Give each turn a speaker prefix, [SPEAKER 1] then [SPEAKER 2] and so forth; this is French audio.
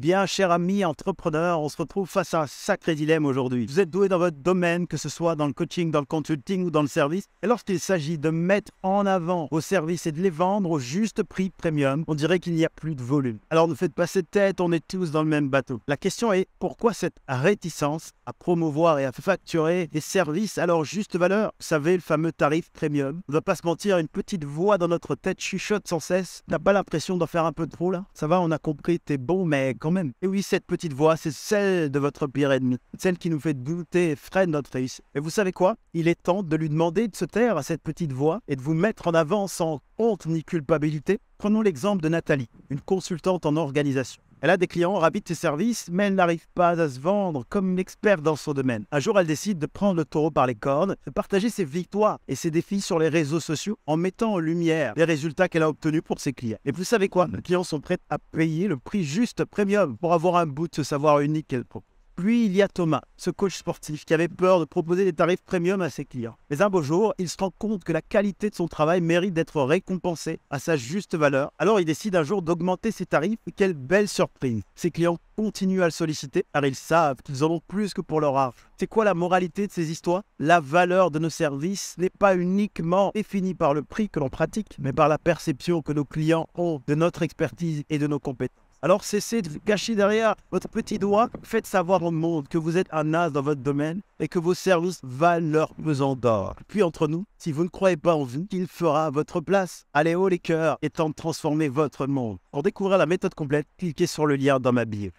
[SPEAKER 1] Bien, cher ami entrepreneurs, on se retrouve face à un sacré dilemme aujourd'hui. Vous êtes doué dans votre domaine, que ce soit dans le coaching, dans le consulting ou dans le service. Et lorsqu'il s'agit de mettre en avant vos services et de les vendre au juste prix premium, on dirait qu'il n'y a plus de volume. Alors ne faites pas cette tête, on est tous dans le même bateau. La question est pourquoi cette réticence à promouvoir et à facturer des services à leur juste valeur Vous savez, le fameux tarif premium. On ne doit pas se mentir, une petite voix dans notre tête chuchote sans cesse. N'a pas l'impression d'en faire un peu trop là Ça va, on a compris, t'es bon, mais quand et oui, cette petite voix, c'est celle de votre pire ennemi, celle qui nous fait douter et notre réussite. Et vous savez quoi Il est temps de lui demander de se taire à cette petite voix et de vous mettre en avant sans honte ni culpabilité Prenons l'exemple de Nathalie, une consultante en organisation. Elle a des clients, rabite ses services, mais elle n'arrive pas à se vendre comme une experte dans son domaine. Un jour, elle décide de prendre le taureau par les cornes, de partager ses victoires et ses défis sur les réseaux sociaux en mettant en lumière les résultats qu'elle a obtenus pour ses clients. Et vous savez quoi Nos clients sont prêts à payer le prix juste premium pour avoir un bout de ce savoir unique qu'elle propose. Puis il y a Thomas, ce coach sportif qui avait peur de proposer des tarifs premium à ses clients. Mais un beau jour, il se rend compte que la qualité de son travail mérite d'être récompensée à sa juste valeur. Alors il décide un jour d'augmenter ses tarifs. Et quelle belle surprise Ses clients continuent à le solliciter car ils savent qu'ils en ont plus que pour leur argent. C'est quoi la moralité de ces histoires La valeur de nos services n'est pas uniquement définie par le prix que l'on pratique, mais par la perception que nos clients ont de notre expertise et de nos compétences. Alors cessez de vous cacher derrière votre petit doigt. Faites savoir au monde que vous êtes un as dans votre domaine et que vos services valent leur pesant d'or. Puis entre nous, si vous ne croyez pas en vous, il fera votre place. Allez haut les cœurs et tente de transformer votre monde. Pour découvrir la méthode complète, cliquez sur le lien dans ma bio.